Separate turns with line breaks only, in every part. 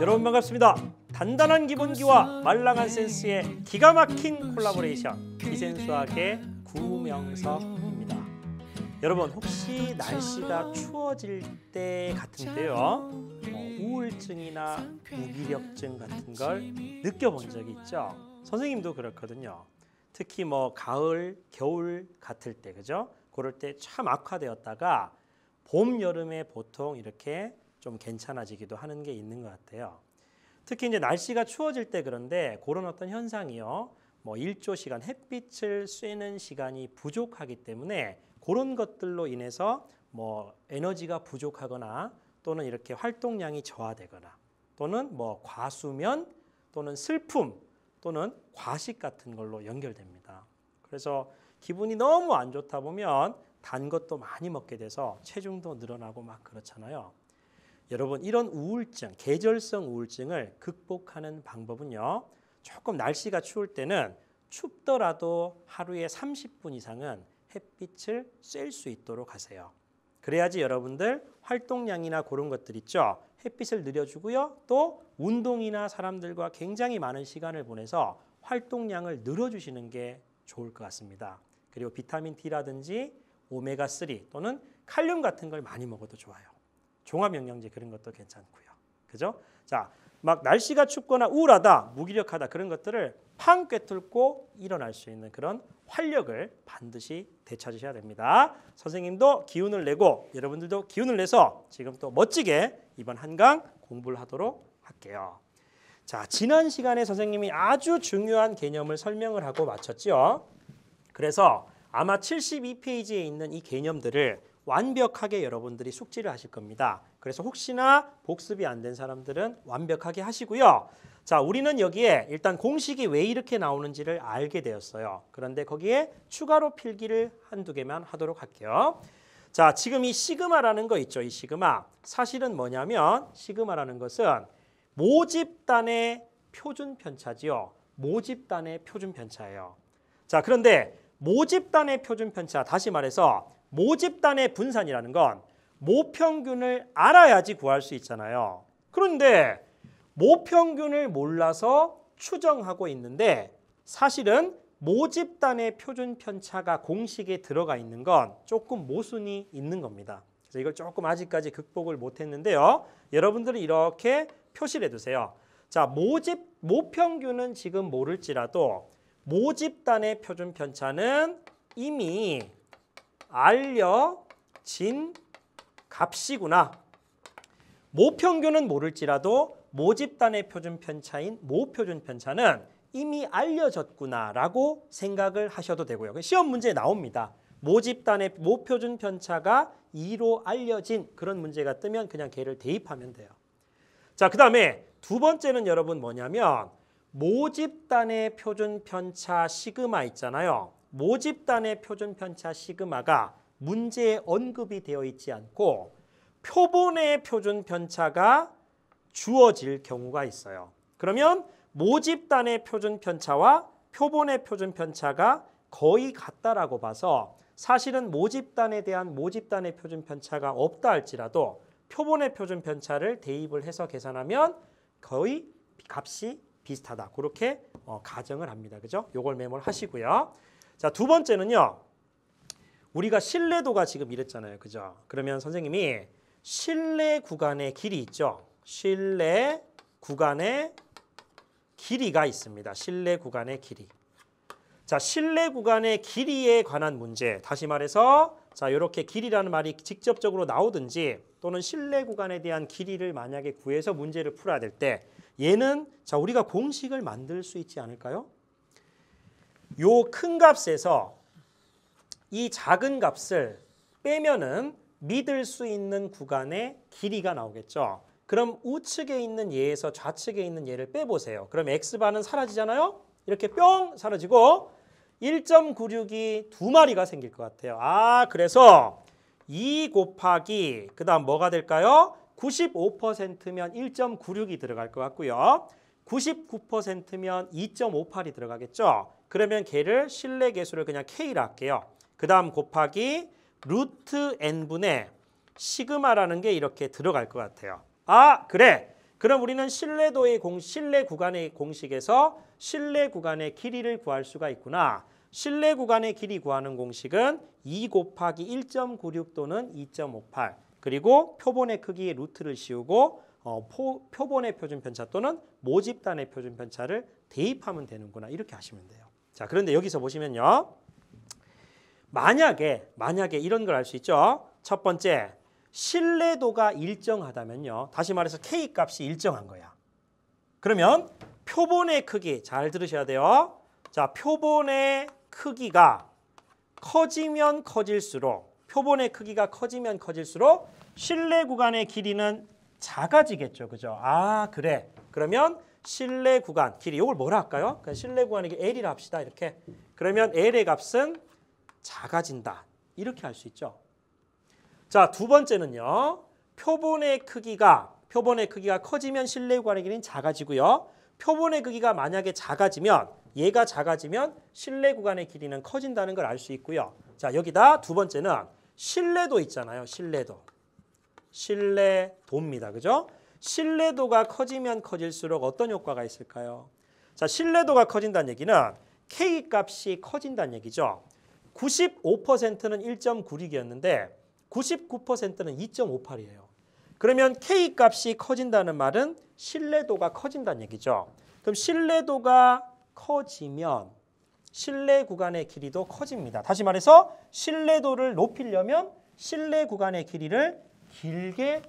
여러분 반갑습니다. 단단한 기본기와 말랑한 센스의 기가 막힌 콜라보레이션 기센수학의 구명석입니다 여러분 혹시 날씨가 추워질 때 같은데요. 뭐 우울증이나 무기력증 같은 걸 느껴본 적이 있죠. 선생님도 그렇거든요. 특히 뭐 가을, 겨울 같을 때 그죠? 그럴 때 참 악화되었다가 봄, 여름에 보통 이렇게 좀 괜찮아지기도 하는 게 있는 것 같아요. 특히 이제 날씨가 추워질 때 그런데 그런 어떤 현상이요. 뭐1조 시간 햇빛을 쐬는 시간이 부족하기 때문에 그런 것들로 인해서 뭐 에너지가 부족하거나 또는 이렇게 활동량이 저하되거나 또는 뭐 과수면 또는 슬픔 또는 과식 같은 걸로 연결됩니다. 그래서 기분이 너무 안 좋다 보면 단 것도 많이 먹게 돼서 체중도 늘어나고 막 그렇잖아요. 여러분 이런 우울증, 계절성 우울증을 극복하는 방법은요. 조금 날씨가 추울 때는 춥더라도 하루에 30분 이상은 햇빛을 쐴 수 있도록 하세요. 그래야지 여러분들 활동량이나 그런 것들 있죠. 햇빛을 늘려주고요. 또 운동이나 사람들과 굉장히 많은 시간을 보내서 활동량을 늘어주시는 게 좋을 것 같습니다. 그리고 비타민 D라든지 오메가3 또는 칼륨 같은 걸 많이 먹어도 좋아요. 종합영양제 그런 것도 괜찮고요. 그죠? 자, 막 날씨가 춥거나 우울하다, 무기력하다 그런 것들을 팡 꿰뚫고 일어날 수 있는 그런 활력을 반드시 되찾으셔야 됩니다. 선생님도 기운을 내고 여러분들도 기운을 내서 지금 또 멋지게 이번 한강 공부를 하도록 할게요. 자, 지난 시간에 선생님이 아주 중요한 개념을 설명을 하고 마쳤죠 그래서 아마 72페이지에 있는 이 개념들을 완벽하게 여러분들이 숙지를 하실 겁니다. 그래서 혹시나 복습이 안 된 사람들은 완벽하게 하시고요. 자, 우리는 여기에 일단 공식이 왜 이렇게 나오는지를 알게 되었어요. 그런데 거기에 추가로 필기를 한두 개만 하도록 할게요. 자, 지금 이 시그마라는 거 있죠. 이 시그마. 사실은 뭐냐면 시그마라는 것은 모집단의 표준 편차지요. 모집단의 표준 편차예요. 자, 그런데 모집단의 표준 편차 다시 말해서 모집단의 분산이라는 건 모평균을 알아야지 구할 수 있잖아요. 그런데 모평균을 몰라서 추정하고 있는데 사실은 모집단의 표준 편차가 공식에 들어가 있는 건 조금 모순이 있는 겁니다. 그래서 이걸 조금 아직까지 극복을 못했는데요. 여러분들이 이렇게 표시를 해두세요. 자, 모집 모평균은 지금 모를지라도 모집단의 표준 편차는 이미 알려진 값이구나. 모평균은 모를지라도 모집단의 표준 편차인 모표준 편차는 이미 알려졌구나라고 생각을 하셔도 되고요. 시험 문제에 나옵니다. 모집단의 모표준 편차가 2로 알려진 그런 문제가 뜨면 그냥 걔를 대입하면 돼요. 자, 그 다음에 두 번째는 여러분 뭐냐면 모집단의 표준 편차 시그마 있잖아요. 모집단의 표준 편차 시그마가 문제에 언급이 되어 있지 않고 표본의 표준 편차가 주어질 경우가 있어요. 그러면 모집단의 표준 편차와 표본의 표준 편차가 거의 같다라고 봐서 사실은 모집단에 대한 모집단의 표준 편차가 없다 할지라도 표본의 표준 편차를 대입을 해서 계산하면 거의 값이 비슷하다. 그렇게 어, 가정을 합니다. 그죠? 요걸 메모를 하시고요. 자, 두 번째는요. 우리가 신뢰도가 지금 이랬잖아요. 그죠? 그러면 선생님이 신뢰 구간의 길이 있죠. 신뢰 구간의 길이가 있습니다. 신뢰 구간의 길이. 자, 신뢰 구간의 길이에 관한 문제. 다시 말해서 자, 이렇게 길이라는 말이 직접적으로 나오든지 또는 신뢰 구간에 대한 길이를 만약에 구해서 문제를 풀어야 될 때 얘는 자, 우리가 공식을 만들 수 있지 않을까요? 요큰 값에서 이 작은 값을 빼면은 믿을 수 있는 구간의 길이가 나오겠죠. 그럼 우측에 있는 예에서 좌측에 있는 예를 빼보세요. 그럼 x 바는 사라지잖아요. 이렇게 뿅 사라지고 1.96이 두 마리가 생길 것 같아요. 아 그래서 2 곱하기 그 다음 뭐가 될까요? 95%면 1.96이 들어갈 것 같고요. 99%면 2.58이 들어가겠죠. 그러면 걔를 실내 개수를 그냥 K라 할게요. 그 다음 곱하기 루트 N분의 시그마라는 게 이렇게 들어갈 것 같아요. 아 그래 그럼 우리는 실내도의 공, 실내 구간의 공식에서 실내 구간의 길이를 구할 수가 있구나. 실내 구간의 길이 구하는 공식은 2 곱하기 1.96 또는 2.58 그리고 표본의 크기의 루트를 씌우고 어, 포, 표본의 표준 편차 또는 모집단의 표준 편차를 대입하면 되는구나 이렇게 하시면 돼요. 자, 그런데 여기서 보시면요. 만약에 만약에 이런 걸 알 수 있죠. 첫 번째, 신뢰도가 일정하다면요. 다시 말해서 K 값이 일정한 거야. 그러면 표본의 크기 잘 들으셔야 돼요. 자, 표본의 크기가 커지면 커질수록 표본의 크기가 커지면 커질수록 신뢰 구간의 길이는 작아지겠죠. 그죠? 아, 그래. 그러면 실내 구간 길이 이걸 뭐라 할까요? 실내 구간에게 L이라 합시다. 이렇게. 그러면 L의 값은 작아진다. 이렇게 할 수 있죠. 자, 두 번째는요. 표본의 크기가 표본의 크기가 커지면 실내 구간의 길이 작아지고요. 표본의 크기가 만약에 작아지면 얘가 작아지면 실내 구간의 길이는 커진다는 걸 알 수 있고요. 자, 여기다 두 번째는 실내도 있잖아요. 실내도. 실내도입니다. 그죠? 신뢰도가 커지면 커질수록 어떤 효과가 있을까요? 자, 신뢰도가 커진다는 얘기는 K 값이 커진다는 얘기죠. 95%는 1.96이었는데 99%는 2.58이에요. 그러면 K 값이 커진다는 말은 신뢰도가 커진다는 얘기죠. 그럼 신뢰도가 커지면 신뢰 구간의 길이도 커집니다. 다시 말해서 신뢰도를 높이려면 신뢰 구간의 길이를 길게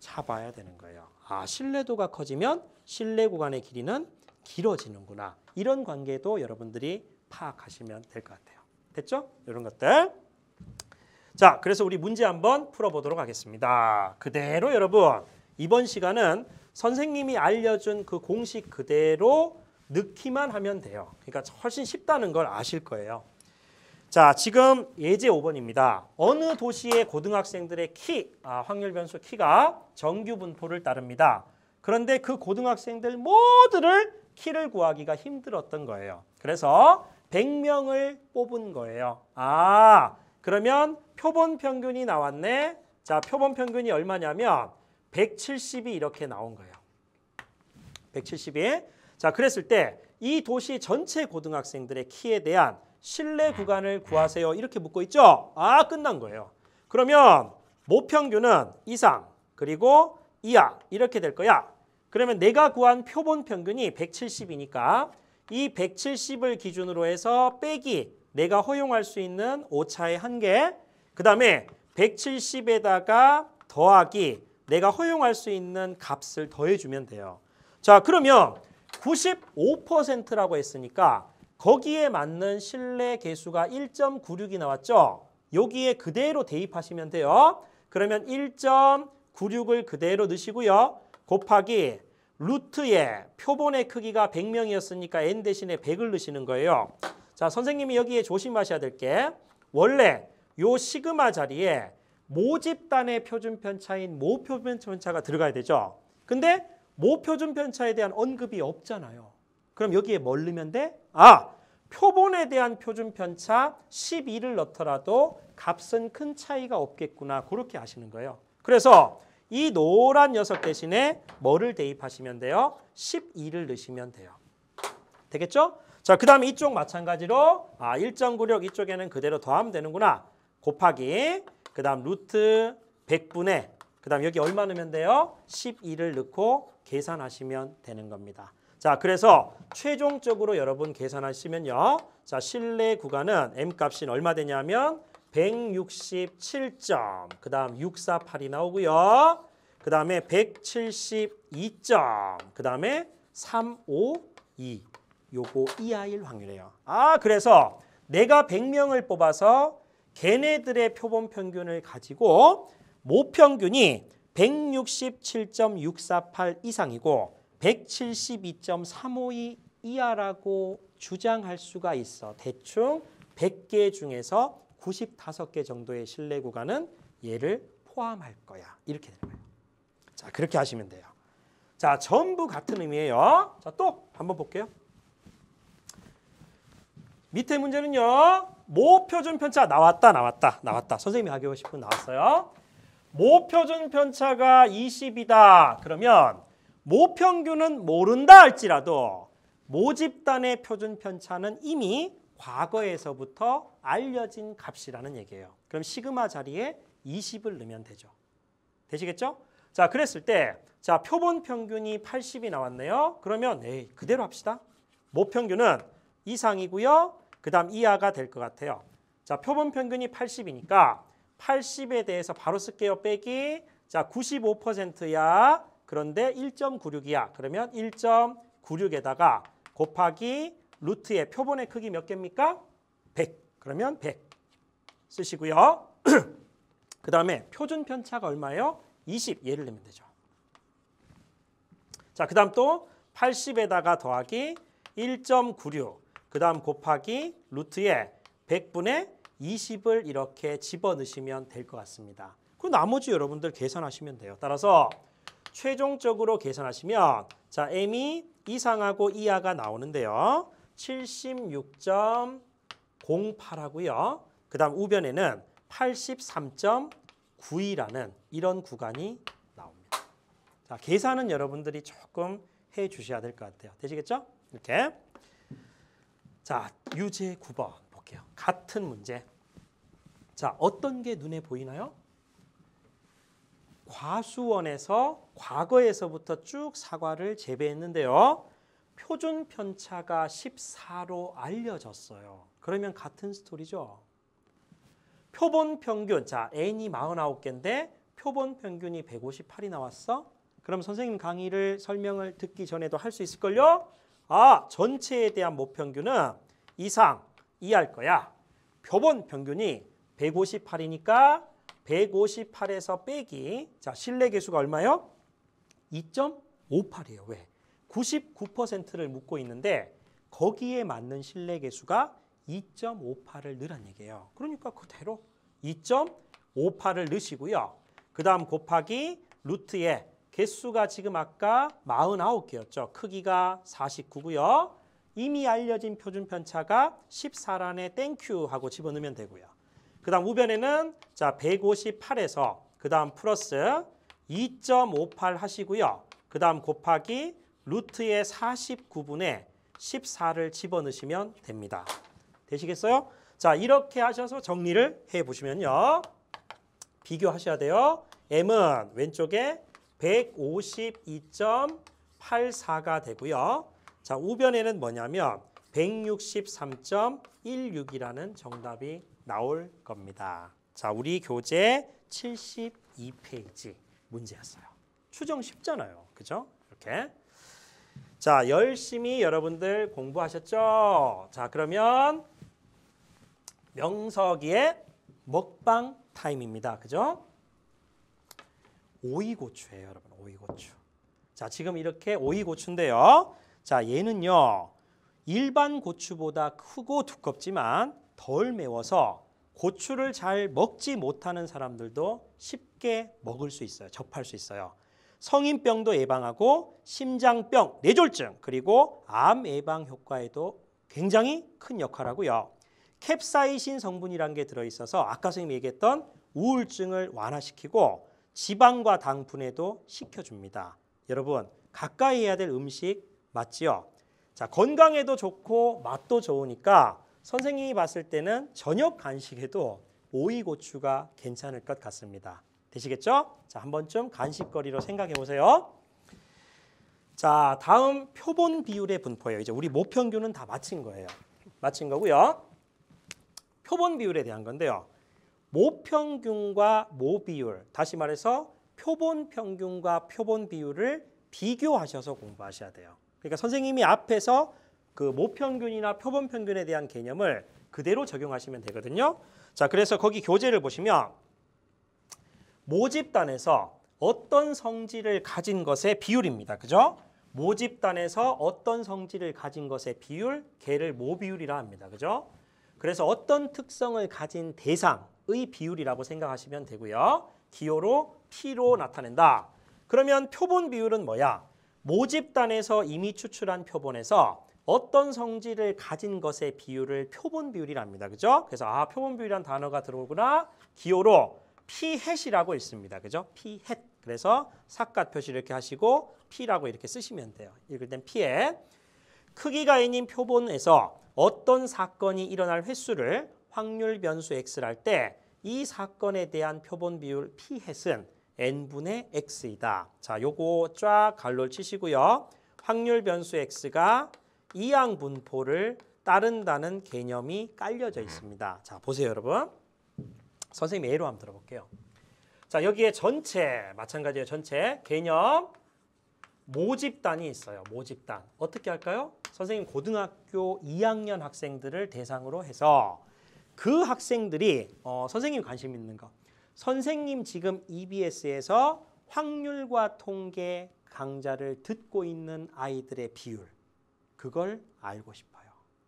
잡아야 되는 거예요. 아, 신뢰도가 커지면 신뢰 구간의 길이는 길어지는구나. 이런 관계도 여러분들이 파악하시면 될 것 같아요. 됐죠? 이런 것들. 자, 그래서 우리 문제 한번 풀어보도록 하겠습니다. 그대로 여러분 이번 시간은 선생님이 알려준 그 공식 그대로 넣기만 하면 돼요. 그러니까 훨씬 쉽다는 걸 아실 거예요. 자, 지금 예제 5번입니다. 어느 도시의 고등학생들의 키, 아, 확률 변수 키가 정규 분포를 따릅니다. 그런데 그 고등학생들 모두를 키를 구하기가 힘들었던 거예요. 그래서 100명을 뽑은 거예요. 아, 그러면 표본 평균이 나왔네. 자, 표본 평균이 얼마냐면 170이 이렇게 나온 거예요. 170이. 자, 그랬을 때 이 도시 전체 고등학생들의 키에 대한 실내 구간을 구하세요. 이렇게 묻고 있죠. 아 끝난 거예요. 그러면 모평균은 이상 그리고 이하 이렇게 될 거야. 그러면 내가 구한 표본 평균이 170이니까 이 170을 기준으로 해서 빼기 내가 허용할 수 있는 오차의 한계 그 다음에 170에다가 더하기 내가 허용할 수 있는 값을 더해주면 돼요. 자 그러면 95%라고 했으니까 거기에 맞는 실내 개수가 1.96이 나왔죠. 여기에 그대로 대입하시면 돼요. 그러면 1.96을 그대로 넣으시고요. 곱하기 루트의 표본의 크기가 100명이었으니까 n 대신에 100을 넣으시는 거예요. 자, 선생님이 여기에 조심하셔야 될 게 원래 요 시그마 자리에 모집단의 표준 편차인 모표준 편차가 들어가야 되죠. 근데 모표준 편차에 대한 언급이 없잖아요. 그럼 여기에 뭘 넣으면 돼? 아, 표본에 대한 표준 편차 12를 넣더라도 값은 큰 차이가 없겠구나. 그렇게 아시는 거예요. 그래서 이 노란 녀석 대신에 뭐를 대입하시면 돼요? 12를 넣으시면 돼요. 되겠죠? 자, 그 다음에 이쪽 마찬가지로 아1.96 이쪽에는 그대로 더하면 되는구나. 곱하기 그 다음 루트 100분의 그 다음 여기 얼마 넣으면 돼요? 12를 넣고 계산하시면 되는 겁니다. 자, 그래서 최종적으로 여러분 계산하시면요. 자, 실내 구간은 M값이 얼마 되냐면 167점. 그 다음 648이 나오고요. 그 다음에 172점. 그 다음에 352. 요거 이하일 확률이에요. 아, 그래서 내가 100명을 뽑아서 걔네들의 표본 평균을 가지고 모평균이 167.648 이상이고 172.352 이하라고 주장할 수가 있어 대충 100개 중에서 95개 정도의 실내 구간은 얘를 포함할 거야. 이렇게 되는 거예요. 자, 그렇게 하시면 돼요. 자, 전부 같은 의미예요. 자, 또 한번 볼게요. 밑에 문제는요. 모표준 편차 나왔다 나왔다 나왔다. 선생님이 하고 싶은 나왔어요. 모표준 편차가 20이다. 그러면 모평균은 모른다 할지라도 모집단의 표준 편차는 이미 과거에서부터 알려진 값이라는 얘기예요. 그럼 시그마 자리에 20을 넣으면 되죠. 되시겠죠? 자, 그랬을 때, 자, 표본 평균이 80이 나왔네요. 그러면, 에이, 그대로 합시다. 모평균은 이상이고요. 그 다음 이하가 될 것 같아요. 자, 표본 평균이 80이니까 80에 대해서 바로 쓸게요. 빼기. 자, 95%야. 그런데 1.96이야. 그러면 1.96에다가 곱하기 루트의 표본의 크기 몇 개입니까? 100. 그러면 100 쓰시고요. 그 다음에 표준 편차가 얼마예요? 20 예를 내면 되죠. 자, 그 다음 또 80에다가 더하기 1.96, 그 다음 곱하기 루트의 100분의 20을 이렇게 집어넣으시면 될 것 같습니다. 그 나머지 여러분들 계산하시면 돼요. 따라서 최종적으로 계산하시면 자 m이 이상하고 이하가 나오는데요. 76.08하고요. 그 다음 우변에는 83.92라는 이런 구간이 나옵니다. 자 계산은 여러분들이 조금 해주셔야 될 것 같아요. 되시겠죠? 이렇게. 자 유제 9번 볼게요. 같은 문제. 자 어떤 게 눈에 보이나요? 과수원에서 과거에서부터 쭉 사과를 재배했는데요. 표준 편차가 14로 알려졌어요. 그러면 같은 스토리죠. 표본 평균, 자 n이 49개인데 표본 평균이 158이 나왔어? 그럼 선생님 강의를 설명을 듣기 전에도 할 수 있을걸요? 아, 전체에 대한 모평균은 이상, 이할 거야. 표본 평균이 158이니까 158에서 빼기 자 실내 개수가 얼마요? 2.58이에요. 왜? 99%를 묶고 있는데 거기에 맞는 실내 개수가 2.58을 늘으란 얘기예요. 그러니까 그대로 2.58을 넣으시고요. 그 다음 곱하기 루트에 개수가 지금 아까 49개였죠. 크기가 49고요. 이미 알려진 표준 편차가 14란에 땡큐 하고 집어넣으면 되고요. 그 다음 우변에는 자 158에서 그 다음 플러스 2.58 하시고요. 그 다음 곱하기 루트의 49분의 14를 집어넣으시면 됩니다. 되시겠어요? 자 이렇게 하셔서 정리를 해보시면요. 비교하셔야 돼요. M은 왼쪽에 152.84가 되고요. 자 우변에는 뭐냐면 163.16이라는 정답이 나올 겁니다. 자, 우리 교재 72페이지 문제였어요. 추정 쉽잖아요. 그죠? 이렇게. 자, 열심히 여러분들 공부하셨죠? 자, 그러면 명석이의 먹방 타임입니다. 그죠? 오이고추예요, 여러분. 오이고추. 자, 지금 이렇게 오이고추인데요. 자, 얘는요. 일반 고추보다 크고 두껍지만 덜 매워서 고추를 잘 먹지 못하는 사람들도 쉽게 먹을 수 있어요. 접할 수 있어요. 성인병도 예방하고 심장병, 뇌졸중 그리고 암 예방 효과에도 굉장히 큰 역할하고요. 캡사이신 성분이란 게 들어있어서 아까 선생님이 얘기했던 우울증을 완화시키고 지방과 당 분해도 시켜줍니다. 여러분 가까이 해야 될 음식 맞지요? 자 건강에도 좋고 맛도 좋으니까 선생님이 봤을 때는 저녁 간식에도 오이고추가 괜찮을 것 같습니다. 되시겠죠? 자, 한 번쯤 간식거리로 생각해 보세요. 자, 다음 표본 비율의 분포예요. 이제 우리 모평균은 다 마친 거예요. 마친 거고요. 표본 비율에 대한 건데요. 모평균과 모비율, 다시 말해서 표본 평균과 표본 비율을 비교하셔서 공부하셔야 돼요. 그러니까 선생님이 앞에서 그 모평균이나 표본평균에 대한 개념을 그대로 적용하시면 되거든요. 자, 그래서 거기 교재를 보시면 모집단에서 어떤 성질을 가진 것의 비율입니다. 그죠? 모집단에서 어떤 성질을 가진 것의 비율, 개를 모비율이라 합니다. 그죠? 그래서 어떤 특성을 가진 대상의 비율이라고 생각하시면 되고요. 기호로 P로 나타낸다. 그러면 표본 비율은 뭐야? 모집단에서 이미 추출한 표본에서 어떤 성질을 가진 것의 비율을 표본 비율이랍니다. 그죠? 그래서 아, 표본 비율이란 단어가 들어오구나. 기호로 피햇이라고 있습니다. 그죠? 피햇. 그래서 삭갓 표시를 이렇게 하시고 피라고 이렇게 쓰시면 돼요. 읽을 땐 피햇. 크기가 있는 표본에서 어떤 사건이 일어날 횟수를 확률 변수 x를 할 때 이 사건에 대한 표본 비율 피햇은 n분의 x이다. 자, 요거 쫙 갈로 치시고요. 확률 변수 x가 이항 분포를 따른다는 개념이 깔려져 음. 있습니다. 자, 보세요, 여러분. 선생님 예로 한번 들어볼게요. 자, 여기에 전체, 마찬가지예요. 전체 개념 모집단이 있어요. 모집단. 어떻게 할까요? 선생님 고등학교 2학년 학생들을 대상으로 해서 그 학생들이 어, 선생님 관심 있는 거. 선생님 지금 EBS에서 확률과 통계 강좌를 듣고 있는 아이들의 비율. 그걸 알고 싶어요.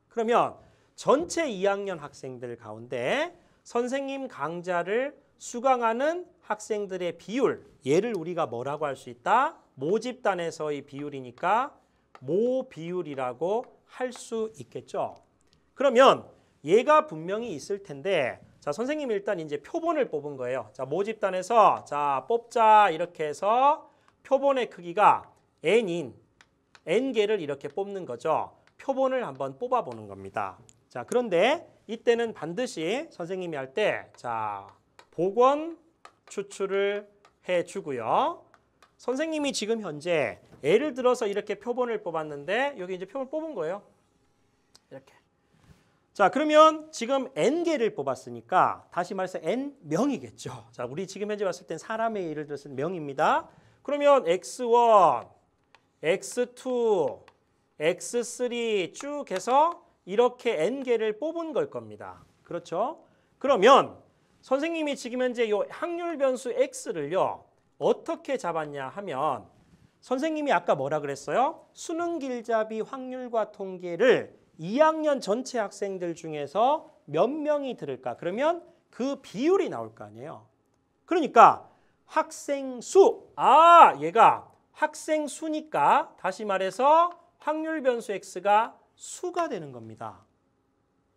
그러면 전체 2학년 학생들 가운데 선생님 강좌를 수강하는 학생들의 비율 얘를 우리가 뭐라고 할 수 있다? 모집단에서의 비율이니까 모비율이라고 할 수 있겠죠. 그러면 얘가 분명히 있을 텐데 자 선생님 일단 이제 표본을 뽑은 거예요. 자 모집단에서 자 뽑자 이렇게 해서 표본의 크기가 n인 N개를 이렇게 뽑는 거죠. 표본을 한번 뽑아보는 겁니다. 자, 그런데 이때는 반드시 선생님이 할 때 자, 복원 추출을 해주고요. 선생님이 지금 현재 예를 들어서 이렇게 표본을 뽑았는데 여기 이제 표본을 뽑은 거예요. 이렇게. 자 그러면 지금 n개를 뽑았으니까 다시 말해서 n명이겠죠. 자 우리 지금 현재 봤을 땐 사람의 예를 들어서 명입니다. 그러면 x1, x2, x3 쭉 해서 이렇게 n개를 뽑은 걸 겁니다. 그렇죠? 그러면 선생님이 지금 현재 이 확률 변수 x를요. 어떻게 잡았냐 하면 선생님이 아까 뭐라 그랬어요? 수능 길잡이 확률과 통계를 2학년 전체 학생들 중에서 몇 명이 들을까? 그러면 그 비율이 나올 거 아니에요. 그러니까 학생 수, 아 얘가 학생 수니까 다시 말해서 확률 변수 x가 수가 되는 겁니다.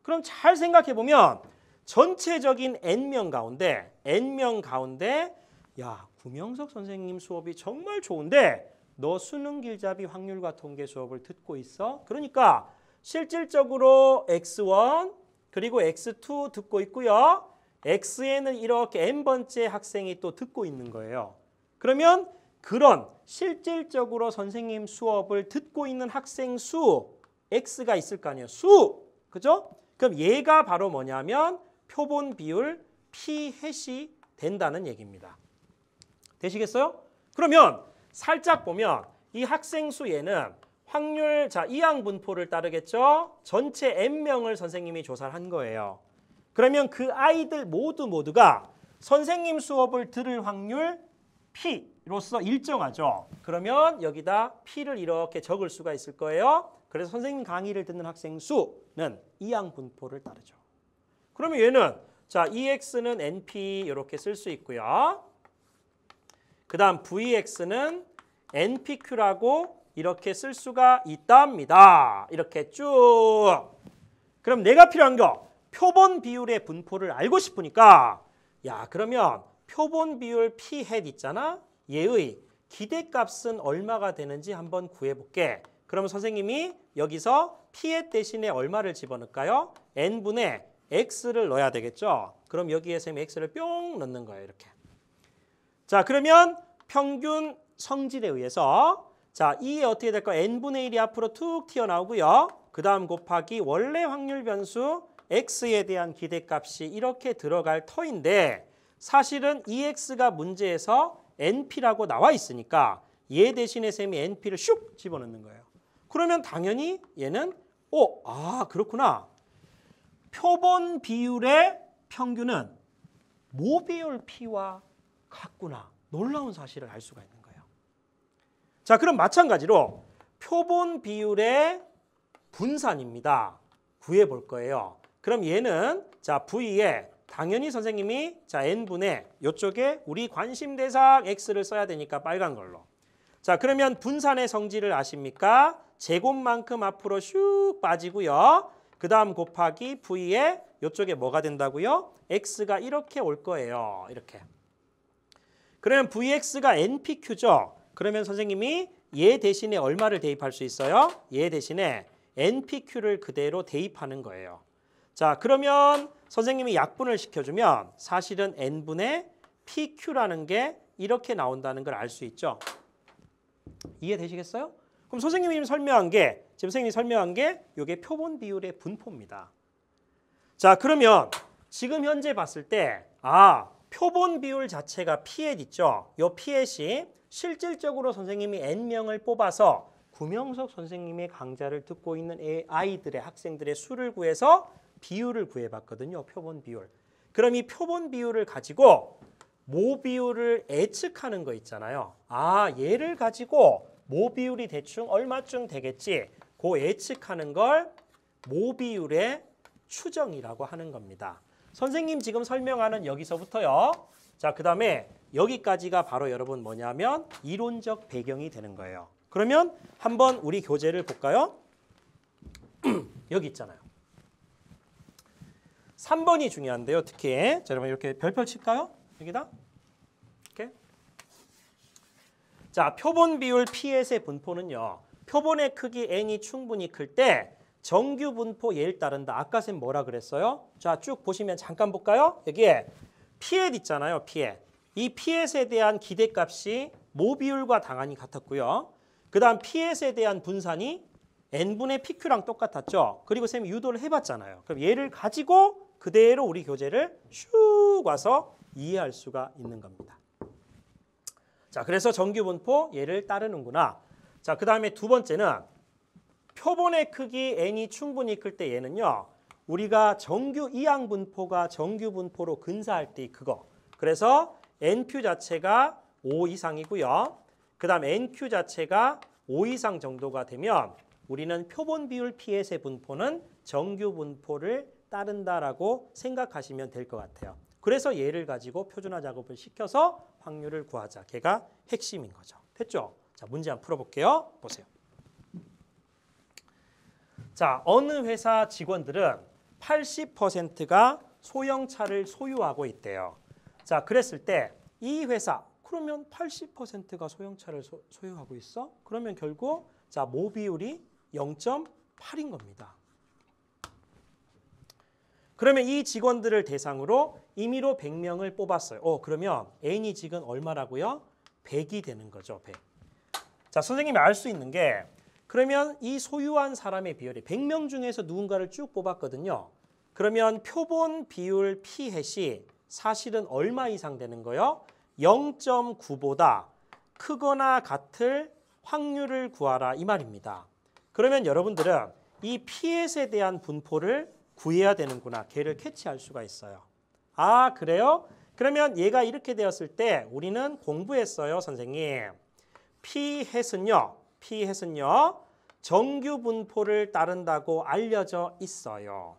그럼 잘 생각해 보면 전체적인 n명 가운데 n명 가운데 야 구명석 선생님 수업이 정말 좋은데 너 수능 길잡이 확률과 통계 수업을 듣고 있어? 그러니까 실질적으로 x1 그리고 x2 듣고 있고요. x n 는 이렇게 n번째 학생이 또 듣고 있는 거예요. 그러면 그런 실질적으로 선생님 수업을 듣고 있는 학생 수 X가 있을 거 아니에요. 수! 그죠? 그럼 얘가 바로 뭐냐면 표본 비율 P 해시 된다는 얘기입니다. 되시겠어요? 그러면 살짝 보면 이 학생 수 얘는 확률 자 이항 분포를 따르겠죠. 전체 n명을 선생님이 조사를 한 거예요. 그러면 그 아이들 모두 모두가 선생님 수업을 들을 확률 P로서 일정하죠. 그러면 여기다 P를 이렇게 적을 수가 있을 거예요. 그래서 선생님 강의를 듣는 학생 수는 이항 분포를 따르죠. 그러면 얘는 자 EX는 NP 이렇게 쓸 수 있고요. 그 다음 VX는 NPQ라고 이렇게 쓸 수가 있답니다. 이렇게 쭉. 그럼 내가 필요한 거 표본 비율의 분포를 알고 싶으니까 야 그러면 표본 비율 p 햇 있잖아. 얘의 기대값은 얼마가 되는지 한번 구해볼게. 그럼 선생님이 여기서 p 햇 대신에 얼마를 집어넣을까요? n분의 x를 넣어야 되겠죠. 그럼 여기에 쌤이 x를 뿅 넣는 거예요. 이렇게. 자 그러면 평균 성질에 의해서 자 이에 어떻게 될까? n분의 1이 앞으로 툭 튀어나오고요. 그 다음 곱하기 원래 확률 변수 x에 대한 기대값이 이렇게 들어갈 터인데 사실은 EX가 문제에서 NP라고 나와 있으니까 얘 대신에 쌤이 NP를 슉 집어넣는 거예요. 그러면 당연히 얘는 오, 어, 아 그렇구나. 표본 비율의 평균은 모비율 P와 같구나. 놀라운 사실을 알 수가 있는 거예요. 자 그럼 마찬가지로 표본 비율의 분산입니다. 구해볼 거예요. 그럼 얘는 자 V에 당연히 선생님이 자 n분의 이쪽에 우리 관심 대상 x를 써야 되니까 빨간 걸로. 자 그러면 분산의 성질을 아십니까? 제곱만큼 앞으로 슉 빠지고요. 그 다음 곱하기 v의 이쪽에 뭐가 된다고요? x가 이렇게 올 거예요. 이렇게. 그러면 vx가 npq죠. 그러면 선생님이 얘 대신에 얼마를 대입할 수 있어요? 얘 대신에 npq를 그대로 대입하는 거예요. 자 그러면 선생님이 약분을 시켜주면 사실은 n분의 pq라는 게 이렇게 나온다는 걸 알 수 있죠. 이해되시겠어요? 그럼 선생님이 지금 설명한 게 지금 선생님이 설명한 게 이게 표본 비율의 분포입니다. 자 그러면 지금 현재 봤을 때아 표본 비율 자체가 피엣 있죠. 이 피엣이 실질적으로 선생님이 n명을 뽑아서 구명석 선생님의 강좌를 듣고 있는 아이들의 학생들의 수를 구해서 비율을 구해봤거든요. 표본 비율. 그럼 이 표본 비율을 가지고 모 비율을 예측하는 거 있잖아요. 아 얘를 가지고 모 비율이 대충 얼마쯤 되겠지. 그 예측하는 걸 모 비율의 추정이라고 하는 겁니다. 선생님 지금 설명하는 여기서부터요. 자, 그 다음에 여기까지가 바로 여러분 뭐냐면 이론적 배경이 되는 거예요. 그러면 한번 우리 교재를 볼까요? 여기 있잖아요. 3번이 중요한데요. 특히 자, 여러분 이렇게 별표 칠까요? 여기다. 이렇게. 자, 표본 비율 P의 분포는요. 표본의 크기 n이 충분히 클 때 정규 분포 예를 따른다. 아까 쌤 뭐라 그랬어요? 자, 쭉 보시면 잠깐 볼까요? 여기에 피엣 있잖아요. 피엣. 이 피엣에 대한 기대값이 모 비율과 당한이 같았고요. 그다음 피엣에 대한 분산이 n분의 pq랑 똑같았죠. 그리고 쌤이 유도를 해봤잖아요. 그럼 얘를 가지고 그대로 우리 교재를 슉 와서 이해할 수가 있는 겁니다. 자, 그래서 정규분포 얘를 따르는구나. 자, 그 다음에 두 번째는 표본의 크기 n이 충분히 클 때 얘는요. 우리가 정규 이항분포가 정규분포로 근사할 때 그거. 그래서 nq 자체가 5 이상이고요. 그 다음 nq 자체가 5 이상 정도가 되면 우리는 표본 비율 p s 세 분포는 정규 분포를 따른다라고 생각하시면 될 것 같아요. 그래서 얘를 가지고 표준화 작업을 시켜서 확률을 구하자. 걔가 핵심인 거죠. 됐죠? 자, 문제 한번 풀어볼게요. 보세요. 자, 어느 회사 직원들은 80%가 소형차를 소유하고 있대요. 자, 그랬을 때 이 회사, 그러면 80%가 소형차를 소, 소유하고 있어? 그러면 결국 자, 모비율이 0.8인 겁니다. 그러면 이 직원들을 대상으로 임의로 100명을 뽑았어요. 어, 그러면 N이 지금 얼마라고요? 100이 되는 거죠. 100. 자, 선생님이 알 수 있는 게 그러면 이 소유한 사람의 비율이 100명 중에서 누군가를 쭉 뽑았거든요. 그러면 표본 비율 P 햇이 사실은 얼마 이상 되는 거요? 예 0.9보다 크거나 같을 확률을 구하라 이 말입니다. 그러면 여러분들은 이 P에 대한 분포를 구해야 되는구나. 걔를 캐치할 수가 있어요. 아, 그래요? 그러면 얘가 이렇게 되었을 때 우리는 공부했어요, 선생님. p 햇은요. p 햇은요. 정규 분포를 따른다고 알려져 있어요.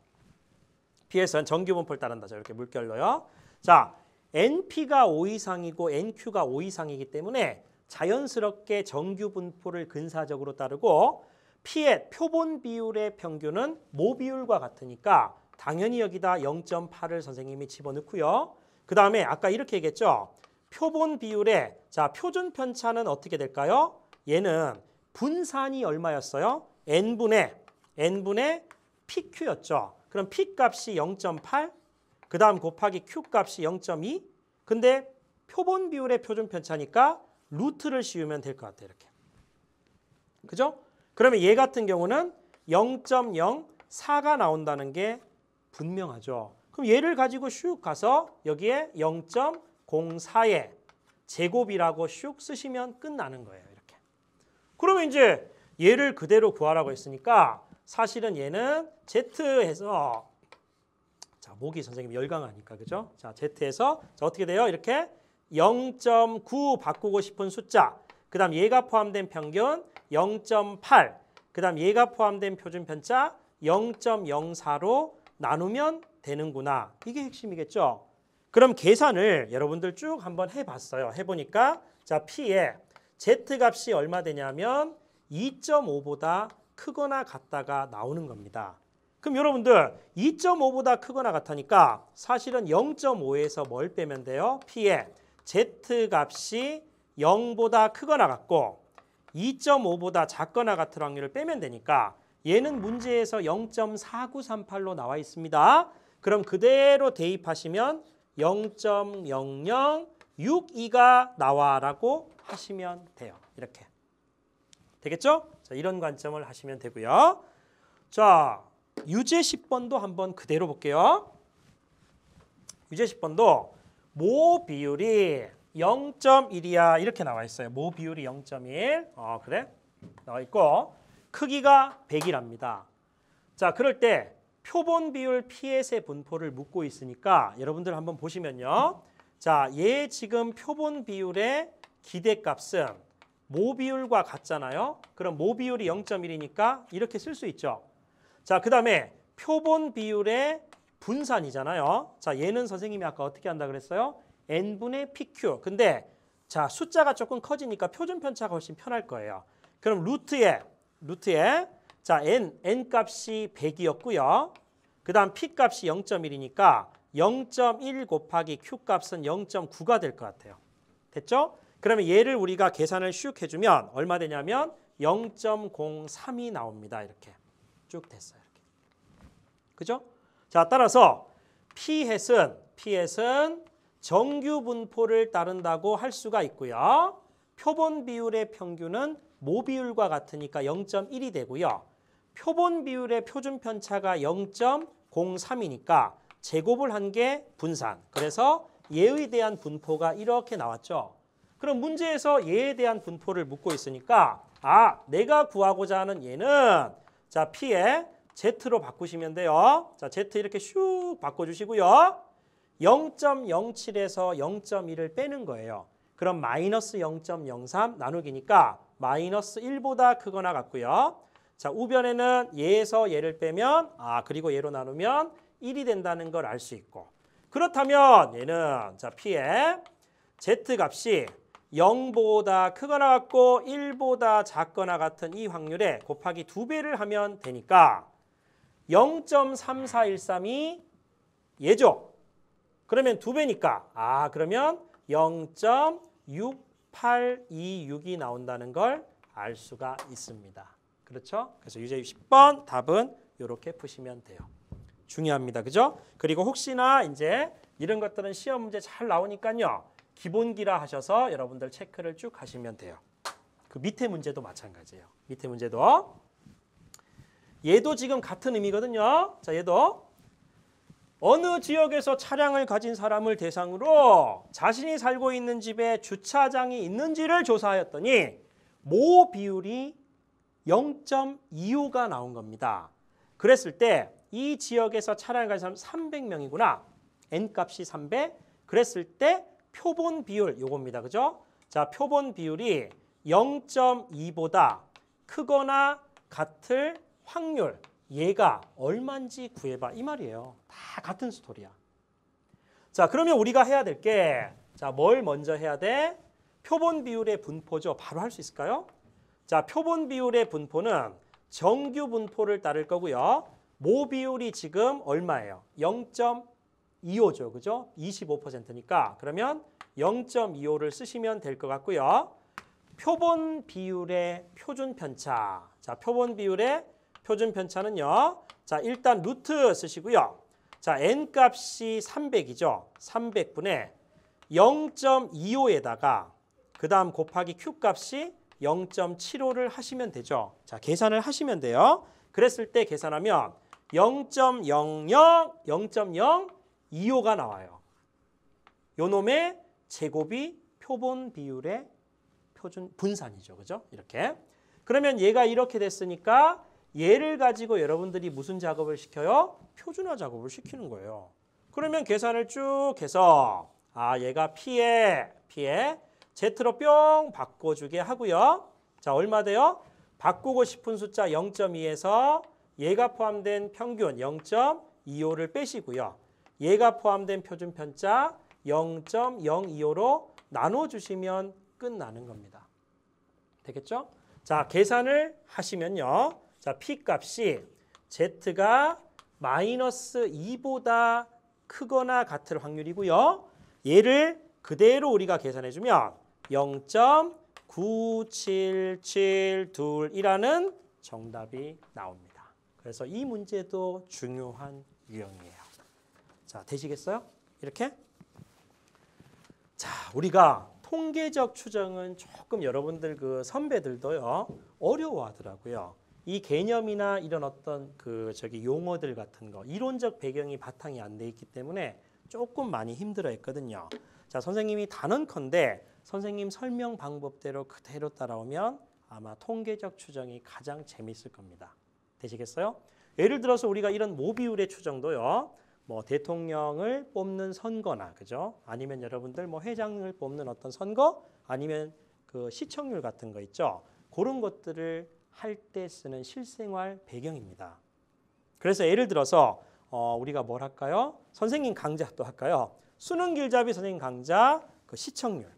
p 햇은 정규 분포를 따른다죠. 이렇게 물결로요. 자, np가 5 이상이고 nq가 5 이상이기 때문에 자연스럽게 정규 분포를 근사적으로 따르고 피의 표본 비율의 평균은 모 비율과 같으니까 당연히 여기다 0.8을 선생님이 집어넣고요. 그 다음에 아까 이렇게 얘기했죠. 표본 비율의 자 표준 편차는 어떻게 될까요? 얘는 분산이 얼마였어요? n분의 n분의 pq였죠. 그럼 p 값이 0.8, 그 다음 곱하기 q 값이 0.2. 근데 표본 비율의 표준 편차니까 루트를 씌우면 될 것 같아요. 이렇게. 그죠? 그러면 얘 같은 경우는 0.04가 나온다는 게 분명하죠. 그럼 얘를 가지고 슉 가서 여기에 0.04의 제곱이라고 슉 쓰시면 끝나는 거예요. 이렇게. 그러면 이제 얘를 그대로 구하라고 했으니까 사실은 얘는 Z에서 자 모기 선생님 열강하니까 그죠? 자 Z에서 자, 어떻게 돼요? 이렇게 0.9 바꾸고 싶은 숫자 그 다음 얘가 포함된 평균 0.8, 그 다음 얘가 포함된 표준 편차 0.04로 나누면 되는구나. 이게 핵심이겠죠. 그럼 계산을 여러분들 쭉 한번 해봤어요. 해보니까 자 P의 Z값이 얼마 되냐면 2.5보다 크거나 같다가 나오는 겁니다. 그럼 여러분들 2.5보다 크거나 같으니까 사실은 0.5에서 뭘 빼면 돼요? P의 Z값이 0보다 크거나 같고 2.5보다 작거나 같은 확률을 빼면 되니까 얘는 문제에서 0.4938로 나와 있습니다. 그럼 그대로 대입하시면 0.0062가 나와라고 하시면 돼요. 이렇게. 되겠죠? 자, 이런 관점을 하시면 되고요. 자, 유제 10번도 한번 그대로 볼게요. 유제 10번도 모 비율이 0.1이야 이렇게 나와 있어요. 모 비율이 0.1. 어 그래? 나와 있고 크기가 100이랍니다. 자 그럴 때 표본 비율 피엣의 분포를 묻고 있으니까 여러분들 한번 보시면요. 자, 얘 지금 표본 비율의 기대값은 모 비율과 같잖아요. 그럼 모 비율이 0.1이니까 이렇게 쓸 수 있죠. 자, 그 다음에 표본 비율의 분산이잖아요. 자, 얘는 선생님이 아까 어떻게 한다 그랬어요? n분의 pq. 근데 자 숫자가 조금 커지니까 표준 편차가 훨씬 편할 거예요. 그럼 루트에 루트에 자 n n 값이 100이었고요. 그다음 p 값이 0.1이니까 0.1 곱하기 q 값은 0.9가 될 것 같아요. 됐죠? 그러면 얘를 우리가 계산을 슉 해주면 얼마 되냐면 0.03이 나옵니다. 이렇게 쭉 됐어요. 이렇게. 그죠? 자, 따라서 P햇은 P햇은 정규 분포를 따른다고 할 수가 있고요. 표본 비율의 평균은 모 비율과 같으니까 0.1이 되고요. 표본 비율의 표준 편차가 0.03이니까 제곱을 한 게 분산. 그래서 예에 대한 분포가 이렇게 나왔죠. 그럼 문제에서 예에 대한 분포를 묻고 있으니까 아, 내가 구하고자 하는 예는 자, P에 Z로 바꾸시면 돼요. 자, Z 이렇게 슉 바꿔주시고요. 0.07에서 0.1을 빼는 거예요. 그럼 마이너스 0.03 나누기니까 마이너스 1보다 크거나 같고요. 자 우변에는 얘에서 얘를 빼면 아 그리고 얘로 나누면 1이 된다는 걸 알 수 있고 그렇다면 얘는 자 P의 Z 값이 0보다 크거나 같고 1보다 작거나 같은 이 확률에 곱하기 두배를 하면 되니까 0.3413이 얘죠. 그러면 두 배니까 아 그러면 0.6826이 나온다는 걸 알 수가 있습니다. 그렇죠? 그래서 유제 10번 답은 이렇게 푸시면 돼요. 중요합니다. 그죠? 그리고 혹시나 이제 이런 것들은 시험 문제 잘 나오니까요. 기본기라 하셔서 여러분들 체크를 쭉 하시면 돼요. 그 밑에 문제도 마찬가지예요. 밑에 문제도 얘도 지금 같은 의미거든요. 자, 얘도 어느 지역에서 차량을 가진 사람을 대상으로 자신이 살고 있는 집에 주차장이 있는지를 조사하였더니 모 비율이 0.25가 나온 겁니다. 그랬을 때 이 지역에서 차량을 가진 사람 300명이구나. N값이 300. 그랬을 때 표본 비율 요겁니다. 그죠? 자, 표본 비율이 0.2보다 크거나 같을 확률 얘가 얼만지 구해봐 이 말이에요. 다 같은 스토리야. 자 그러면 우리가 해야 될 게자 뭘 먼저 해야 돼? 표본 비율의 분포죠. 바로 할 수 있을까요? 자 표본 비율의 분포는 정규 분포를 따를 거고요. 모 비율이 지금 얼마예요? 0.25죠. 그죠? 25%니까 그러면 0.25를 쓰시면 될 것 같고요. 표본 비율의 표준 편차. 자, 표본 비율의 표준 편차는요. 자, 일단 루트 쓰시고요. 자, n값이 300이죠. 300분의 0.25에다가 그 다음 곱하기 q값이 0.75를 하시면 되죠. 자, 계산을 하시면 돼요. 그랬을 때 계산하면 0.00, 0.025가 나와요. 요 놈의 제곱이 표본 비율의 표준 분산이죠. 그죠? 이렇게. 그러면 얘가 이렇게 됐으니까 얘를 가지고 여러분들이 무슨 작업을 시켜요? 표준화 작업을 시키는 거예요. 그러면 계산을 쭉 해서 아 얘가 P에 P에 Z로 뿅 바꿔주게 하고요. 자 얼마 돼요? 바꾸고 싶은 숫자 0.2에서 얘가 포함된 평균 0.25를 빼시고요. 얘가 포함된 표준 편자 0.025로 나눠주시면 끝나는 겁니다. 되겠죠? 자, 계산을 하시면요. 자, p 값이 z가 마이너스 2보다 크거나 같을 확률이고요. 얘를 그대로 우리가 계산해주면 0 9 7 7 2라는 정답이 나옵니다. 그래서 이 문제도 중요한 유형이에요. 자, 되시겠어요? 이렇게? 자, 우리가 통계적 추정은 조금 여러분들 그 선배들도요. 어려워하더라고요. 이 개념이나 이런 어떤 그 저기 용어들 같은 거 이론적 배경이 바탕이 안 돼 있기 때문에 조금 많이 힘들어했거든요. 자 선생님이 단언컨대 선생님 설명 방법대로 그대로 따라오면 아마 통계적 추정이 가장 재미있을 겁니다. 되시겠어요? 예를 들어서 우리가 이런 모비율의 추정도요. 뭐 대통령을 뽑는 선거나 그죠? 아니면 여러분들 뭐 회장을 뽑는 어떤 선거 아니면 그 시청률 같은 거 있죠? 그런 것들을 할때 쓰는 실생활 배경입니다. 그래서 예를 들어서 어, 우리가 뭘 할까요? 선생님 강좌 또 할까요? 수능 길잡이 선생님 강좌 그 시청률.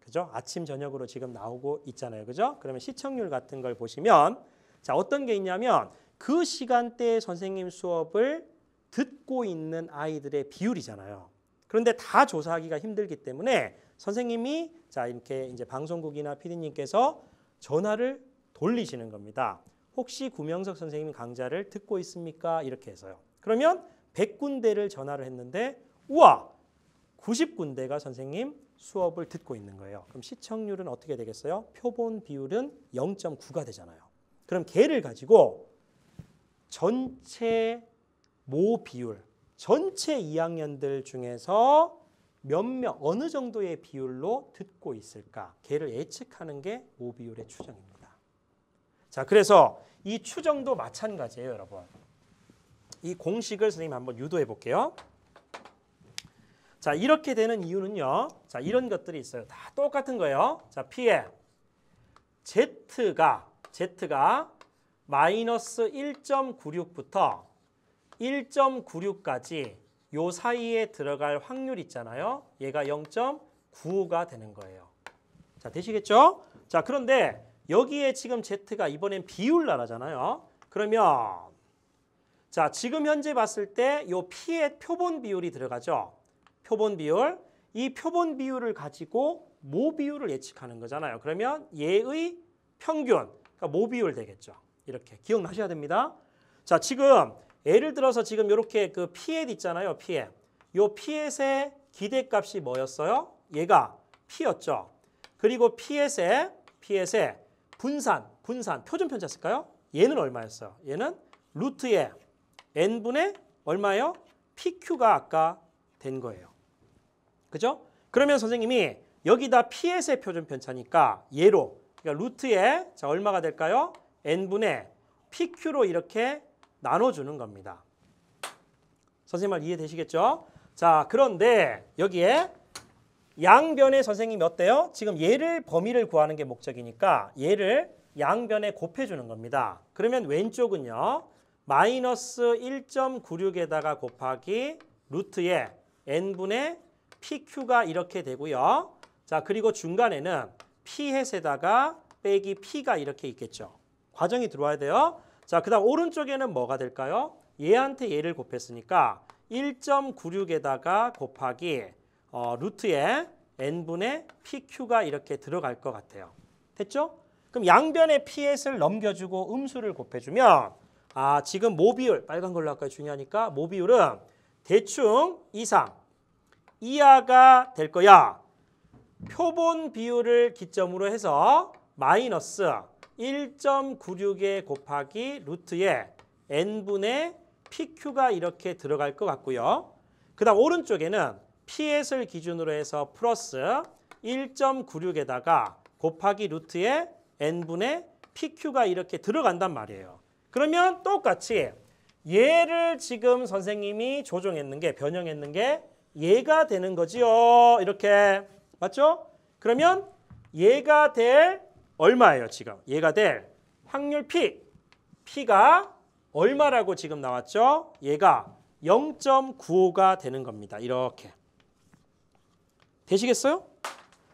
그죠? 아침 저녁으로 지금 나오고 있잖아요. 그죠? 그러면 시청률 같은 걸 보시면 자, 어떤 게 있냐면 그 시간대에 선생님 수업을 듣고 있는 아이들의 비율이잖아요. 그런데 다 조사하기가 힘들기 때문에 선생님이 자, 이렇게 이제 방송국이나 피디님께서 전화를 돌리시는 겁니다. 혹시 구명석 선생님 강좌를 듣고 있습니까? 이렇게 해서요. 그러면 100군데를 전화를 했는데 우와! 90군데가 선생님 수업을 듣고 있는 거예요. 그럼 시청률은 어떻게 되겠어요? 표본 비율은 0.9가 되잖아요. 그럼 걔를 가지고 전체 모 비율, 전체 2학년들 중에서 몇 명, 어느 정도의 비율로 듣고 있을까? 걔를 예측하는 게 모 비율의 추정입니다. 자, 그래서 이 추정도 마찬가지예요, 여러분. 이 공식을 선생님 한번 유도해 볼게요. 자, 이렇게 되는 이유는요. 자, 이런 것들이 있어요. 다 똑같은 거예요. 자, P에 Z가 Z가 마이너스 1.96부터 1.96까지 요 사이에 들어갈 확률 있잖아요. 얘가 0.95가 되는 거예요. 자, 되시겠죠? 자, 그런데 여기에 지금 Z가 이번엔 비율 나라잖아요. 그러면 자 지금 현재 봤을 때이 P의 표본 비율이 들어가죠. 표본 비율. 이 표본 비율을 가지고 모 비율을 예측하는 거잖아요. 그러면 얘의 평균, 그러니까 모 비율 되겠죠. 이렇게 기억나셔야 됩니다. 자 지금 예를 들어서 지금 이렇게 그 피엣 있잖아요. 피엣. 요 피엣의 기대값이 뭐였어요? 얘가 P였죠. 그리고 피엣의 피엣의 분산, 분산, 표준편 짰을까요? 얘는 얼마였어요? 얘는 루트의 n분의 얼마예요? pq가 아까 된 거예요. 그죠? 그러면 선생님이 여기다 p의 표준 편차니까 얘로 그러니까 루트의 자 얼마가 될까요? n분의 pq로 이렇게 나눠주는 겁니다. 선생님 말 이해되시겠죠? 자 그런데 여기에 양변의 선생님이 어때요? 지금 얘를 범위를 구하는 게 목적이니까 얘를 양변에 곱해주는 겁니다. 그러면 왼쪽은요. 마이너스 1.96에다가 곱하기 루트에 n분의 pq가 이렇게 되고요. 자 그리고 중간에는 p 햇에다가 빼기 p가 이렇게 있겠죠. 과정이 들어와야 돼요. 자 그다음 오른쪽에는 뭐가 될까요? 얘한테 얘를 곱했으니까 1.96에다가 곱하기 어, 루트에 n분의 pq가 이렇게 들어갈 것 같아요. 됐죠? 그럼 양변의 ps를 넘겨주고 음수를 곱해주면 아 지금 모비율 빨간 걸로 할까요 중요하니까 모비율은 대충 이상 이하가 될 거야. 표본 비율을 기점으로 해서 마이너스 1.96에 곱하기 루트에 n분의 pq가 이렇게 들어갈 것 같고요. 그 다음 오른쪽에는 피엣을 기준으로 해서 플러스 1.96에다가 곱하기 루트의 n분의 pq가 이렇게 들어간단 말이에요. 그러면 똑같이 얘를 지금 선생님이 조정했는 게 변형했는 게 얘가 되는 거지요. 이렇게 맞죠? 그러면 얘가 될 얼마예요 지금? 얘가 될 확률 p. p가 얼마라고 지금 나왔죠? 얘가 0.95가 되는 겁니다. 이렇게. 되시겠어요?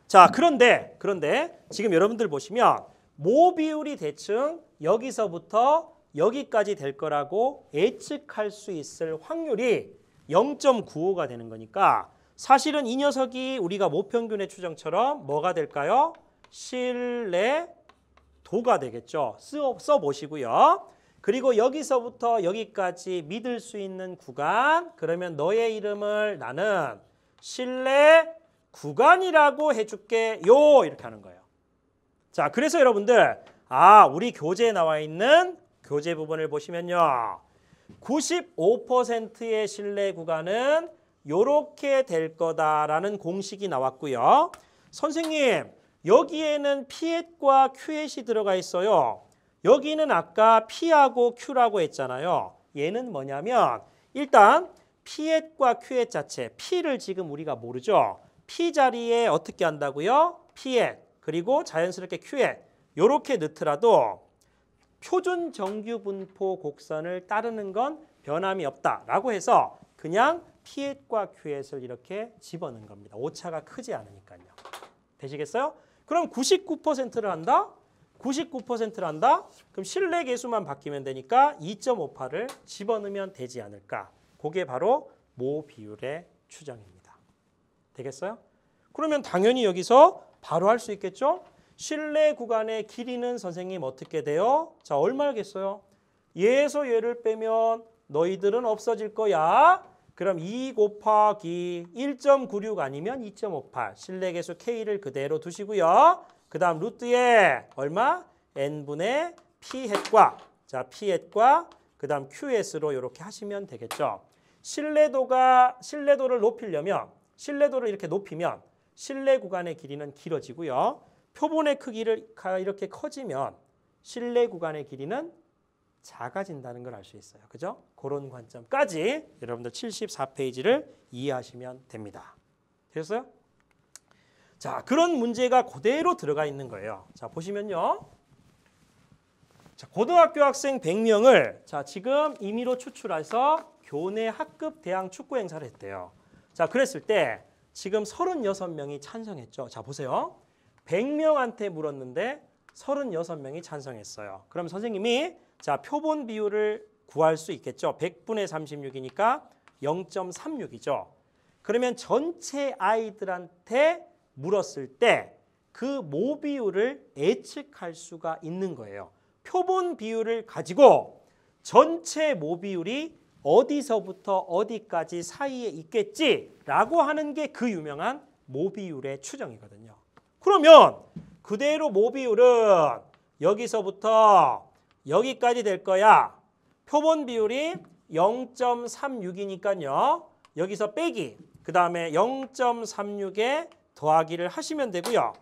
자, 그런데 그런데 지금 여러분들 보시면 모 비율이 대충 여기서부터 여기까지 될 거라고 예측할 수 있을 확률이 0.95가 되는 거니까 사실은 이 녀석이 우리가 모평균의 추정처럼 뭐가 될까요? 신뢰도가 되겠죠. 써보시고요. 그리고 여기서부터 여기까지 믿을 수 있는 구간 그러면 너의 이름을 나는 신뢰 구간이라고 해줄게요. 이렇게 하는 거예요. 자, 그래서 여러분들 아, 우리 교재에 나와 있는 교재 부분을 보시면요. 95%의 신뢰 구간은 요렇게 될 거다라는 공식이 나왔고요. 선생님, 여기에는 피 h 과큐 h 이 들어가 있어요. 여기는 아까 P하고 Q라고 했잖아요. 얘는 뭐냐면 일단 p h 과 q h 자체, P를 지금 우리가 모르죠. P 자리에 어떻게 한다고요? P에 그리고 자연스럽게 Q에 이렇게 넣더라도 표준 정규 분포 곡선을 따르는 건 변함이 없다라고 해서 그냥 P과 q 을 이렇게 집어넣은 겁니다. 오차가 크지 않으니까요. 되시겠어요? 그럼 99%를 한다? 99%를 한다? 그럼 실내 개수만 바뀌면 되니까 2.58을 집어넣으면 되지 않을까? 그게 바로 모 비율의 추정입니다. 되겠어요? 그러면 당연히 여기서 바로 할 수 있겠죠? 실내 구간의 길이는 선생님 어떻게 돼요? 자, 얼마겠어요? 예에서예를 빼면 너희들은 없어질 거야. 그럼 2 곱하기 1.96 아니면 2.58 실내 계수 K를 그대로 두시고요. 그 다음 루트에 얼마? N분의 P 햇과 자 P 햇과 그 다음 QS로 이렇게 하시면 되겠죠. 신뢰도가 신뢰도를 높이려면 신뢰도를 이렇게 높이면 신뢰 구간의 길이는 길어지고요. 표본의 크기를 이렇게 커지면 신뢰 구간의 길이는 작아진다는 걸 알 수 있어요. 그죠? 그런 관점까지 여러분들 74페이지를 이해하시면 됩니다. 됐어요 자, 그런 문제가 그대로 들어가 있는 거예요. 자, 보시면요. 자, 고등학교 학생 100명을 자, 지금 임의로 추출해서 교내 학급 대항 축구 행사를 했대요. 자, 그랬을 때 지금 36명이 찬성했죠. 자, 보세요. 100명한테 물었는데 36명이 찬성했어요. 그럼 선생님이 자, 표본 비율을 구할 수 있겠죠. 100분의 36이니까 0.36이죠. 그러면 전체 아이들한테 물었을 때 그 모비율을 예측할 수가 있는 거예요. 표본 비율을 가지고 전체 모비율이 어디서부터 어디까지 사이에 있겠지라고 하는 게 그 유명한 모비율의 추정이거든요. 그러면 그대로 모비율은 여기서부터 여기까지 될 거야. 표본 비율이 0.36이니까요. 여기서 빼기, 그 다음에 0.36에 더하기를 하시면 되고요.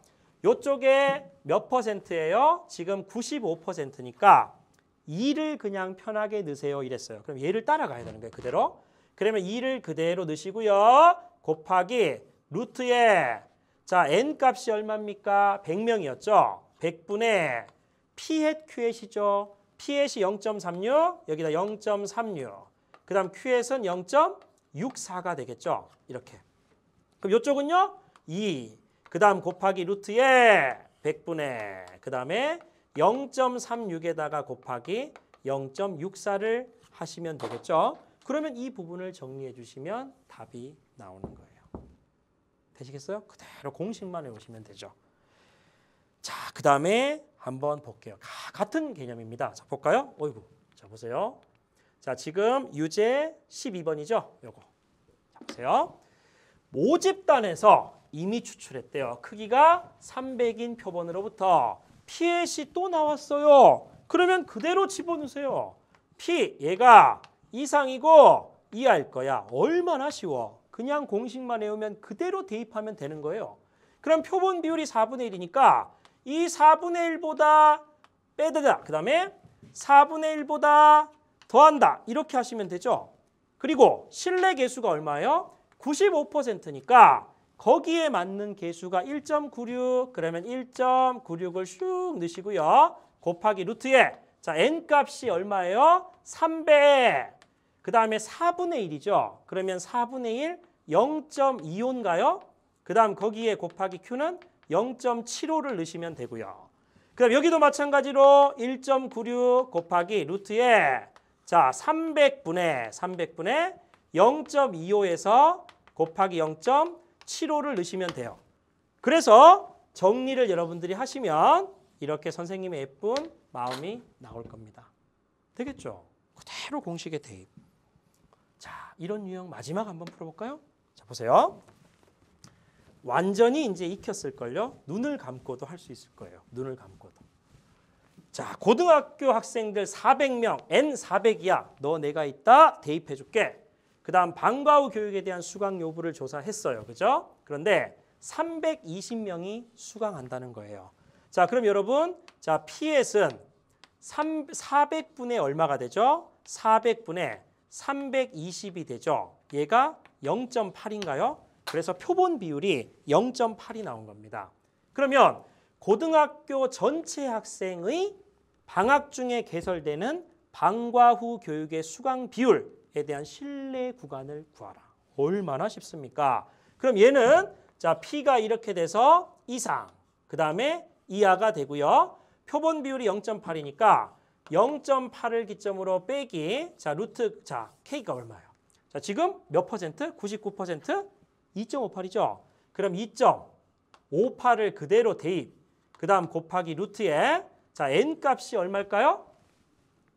이쪽에 몇 퍼센트예요? 지금 95%니까 2를 그냥 편하게 넣으세요 이랬어요. 그럼 얘를 따라가야 되는 거예요. 그대로. 그러면 2를 그대로 넣으시고요. 곱하기 루트에 자 n 값이 얼마입니까? 100명이었죠. 100분의 p 햇 q 햇이죠. p 햇이 0.36 여기다 0.36 그다음 q 햇은 0.64가 되겠죠. 이렇게. 그럼 이쪽은요. 2 그다음 곱하기 루트에 100분의 그다음에 0.36에다가 곱하기 0.64를 하시면 되겠죠. 그러면 이 부분을 정리해 주시면 답이 나오는 거예요. 되시겠어요? 그대로 공식만 외우시면 되죠. 자, 그 다음에 한번 볼게요. 가, 같은 개념입니다. 자, 볼까요? 어이구. 자, 보세요. 자, 지금 유제 12번이죠? 요거. 자, 보세요. 모집단에서 이미 추출했대요. 크기가 300인 표본으로부터 pH 또 나왔어요. 그러면 그대로 집어넣으세요. p 얘가 이상이고 이할 거야. 얼마나 쉬워. 그냥 공식만 외우면 그대로 대입하면 되는 거예요. 그럼 표본 비율이 4분의 1이니까 이 4분의 1보다 빼다 그 다음에 4분의 1보다 더한다 이렇게 하시면 되죠. 그리고 실내 개수가 얼마예요? 95%니까 거기에 맞는 개수가 1.96 그러면 1.96을 슉 넣으시고요. 곱하기 루트에 자 n값이 얼마예요? 3 0그 다음에 4분의 1이죠. 그러면 4분의 1 0.25인가요? 그 다음 거기에 곱하기 q는 0.75를 넣으시면 되고요. 그럼 여기도 마찬가지로 1.96 곱하기 루트에 자 300분의 300분의 0.25에서 곱하기 0. 7호를 넣으시면 돼요. 그래서 정리를 여러분들이 하시면 이렇게 선생님의 예쁜 마음이 나올 겁니다. 되겠죠? 그대로 공식에 대입. 자, 이런 유형 마지막 한번 풀어볼까요? 자, 보세요. 완전히 이제 익혔을걸요. 눈을 감고도 할 수 있을 거예요. 눈을 감고도. 자, 고등학교 학생들 400명, N400이야. 너 내가 있다. 대입해줄게. 그다음 방과후 교육에 대한 수강 요구를 조사했어요. 그죠? 그런데 320명이 수강한다는 거예요. 자, 그럼 여러분, 자, PS은 3, 400분의 얼마가 되죠? 400분의 320이 되죠. 얘가 0.8인가요? 그래서 표본 비율이 0.8이 나온 겁니다. 그러면 고등학교 전체 학생의 방학 중에 개설되는 방과 후 교육의 수강 비율 에 대한 신뢰 구간을 구하라. 얼마나 쉽습니까? 그럼 얘는 자 P가 이렇게 돼서 이상, 그 다음에 이하가 되고요. 표본 비율이 0.8이니까 0.8을 기점으로 빼기 자 루트 자 K가 얼마예요? 자 지금 몇 퍼센트? 99% 2.58이죠. 그럼 2.58을 그대로 대입. 그 다음 곱하기 루트에 자 n 값이 얼마일까요?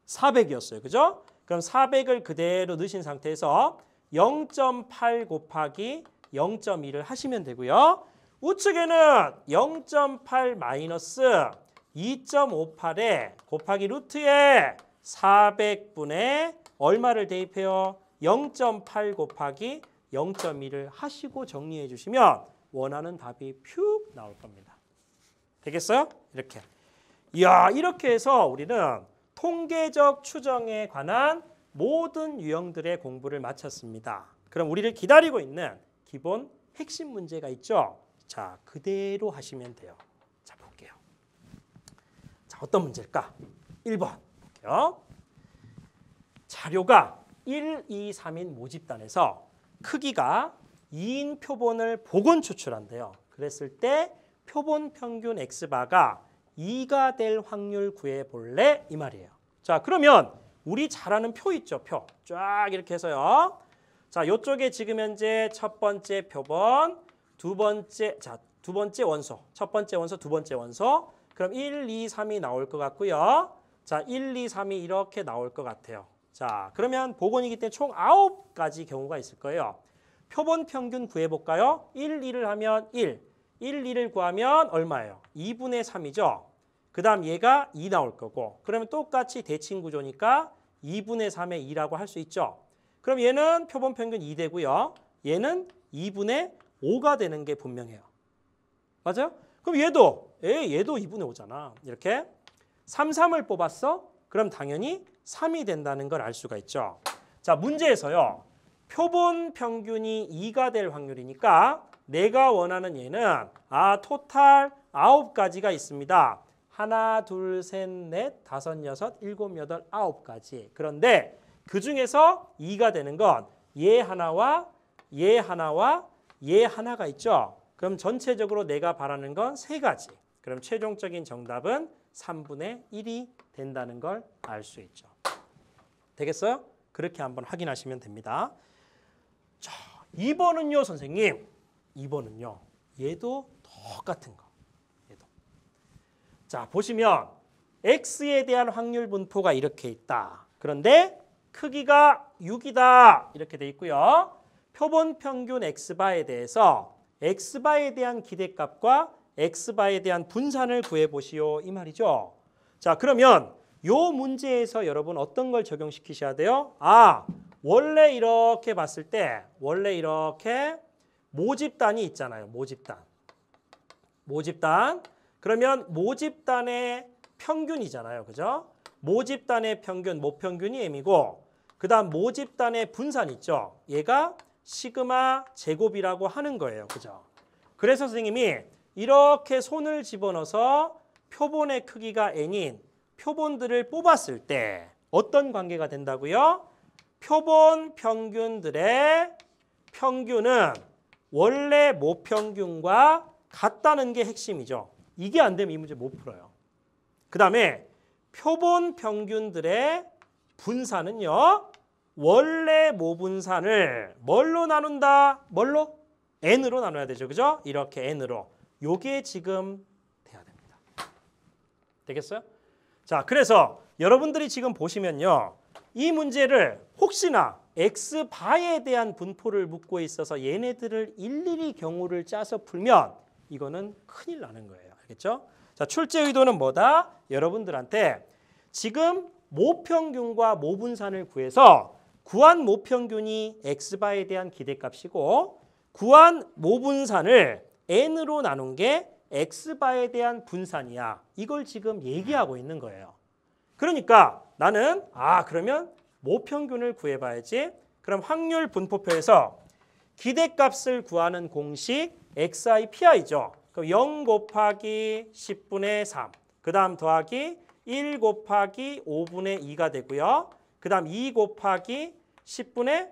400이었어요. 그죠? 그럼 400을 그대로 넣으신 상태에서 0.8 곱하기 0 1을 하시면 되고요. 우측에는 0.8 마이너스 2.58에 곱하기 루트에 400분의 얼마를 대입해요? 0.8 곱하기 0 1을 하시고 정리해 주시면 원하는 답이 퓨 나올 겁니다. 되겠어요? 이렇게. 이야 이렇게 해서 우리는 통계적 추정에 관한 모든 유형들의 공부를 마쳤습니다. 그럼 우리를 기다리고 있는 기본 핵심 문제가 있죠. 자, 그대로 하시면 돼요. 자, 볼게요. 자, 어떤 문제일까? 1번 볼게요. 자료가 1, 2, 3인 모집단에서 크기가 2인 표본을 복원 추출한대요. 그랬을 때 표본 평균 X바가 이가될 확률 구해볼래? 이 말이에요. 자, 그러면 우리 잘 아는 표 있죠? 표. 쫙 이렇게 해서요. 자, 요쪽에 지금 현재 첫 번째 표본, 두 번째, 자, 두 번째 원소, 첫 번째 원소, 두 번째 원소. 그럼 1, 2, 3이 나올 것 같고요. 자, 1, 2, 3이 이렇게 나올 것 같아요. 자, 그러면 복원이기 때문에 총 9가지 경우가 있을 거예요. 표본 평균 구해볼까요? 1, 2를 하면 1, 1, 2를 구하면 얼마예요? 2분의 3이죠. 그 다음 얘가 2 나올 거고 그러면 똑같이 대칭 구조니까 2분의 3의 2라고 할 수 있죠. 그럼 얘는 표본 평균 2 되고요. 얘는 2분의 5가 되는 게 분명해요. 맞아요? 그럼 얘도 에 얘도 2분의 5잖아. 이렇게 3, 3을 뽑았어? 그럼 당연히 3이 된다는 걸 알 수가 있죠. 자 문제에서요. 표본 평균이 2가 될 확률이니까 내가 원하는 예는아 토탈 아홉 가지가 있습니다. 하나, 둘, 셋, 넷, 다섯, 여섯, 일곱, 여덟, 아홉 가지. 그런데 그중에서 이가 되는 건예 하나와 예 하나와 예 하나가 있죠. 그럼 전체적으로 내가 바라는 건 세 가지. 그럼 최종적인 정답은 3분의 1이 된다는 걸 알 수 있죠. 되겠어요? 그렇게 한번 확인하시면 됩니다. 자, 2번은요, 선생님. 2번은요. 얘도 똑같은 거. 얘도. 자, 보시면 x에 대한 확률 분포가 이렇게 있다. 그런데 크기가 6이다. 이렇게 돼 있고요. 표본 평균 x바에 대해서 x바에 대한 기대값과 x바에 대한 분산을 구해보시오. 이 말이죠. 자, 그러면 요 문제에서 여러분 어떤 걸 적용시키셔야 돼요? 아, 원래 이렇게 봤을 때 원래 이렇게 모집단이 있잖아요. 모집단. 모집단. 그러면 모집단의 평균이잖아요. 그죠? 모집단의 평균, 모평균이 M이고 그 다음 모집단의 분산 있죠. 얘가 시그마 제곱이라고 하는 거예요. 그죠? 그래서 선생님이 이렇게 손을 집어넣어서 표본의 크기가 N인 표본들을 뽑았을 때 어떤 관계가 된다고요? 표본 평균들의 평균은 원래 모평균과 같다는 게 핵심이죠. 이게 안 되면 이 문제 못 풀어요. 그 다음에 표본 평균들의 분산은요. 원래 모분산을 뭘로 나눈다? 뭘로? n으로 나눠야 되죠. 그죠? 이렇게 n으로. 요게 지금 돼야 됩니다. 되겠어요? 자, 그래서 여러분들이 지금 보시면요. 이 문제를 혹시나 x 바에 대한 분포를 묻고 있어서 얘네들을 일일이 경우를 짜서 풀면 이거는 큰일 나는 거예요. 알겠죠? 자, 출제 의도는 뭐다? 여러분들한테 지금 모평균과 모분산을 구해서 구한 모평균이 x바에 대한 기대값이고 구한 모분산을 n으로 나눈 게 x바에 대한 분산이야. 이걸 지금 얘기하고 있는 거예요. 그러니까 나는 아 그러면 모평균을 뭐 구해봐야지. 그럼 확률 분포표에서 기대값을 구하는 공식 xi, pi죠. 그럼 0 곱하기 10분의 3, 그 다음 더하기 1 곱하기 5분의 2가 되고요. 그 다음 2 곱하기 10분의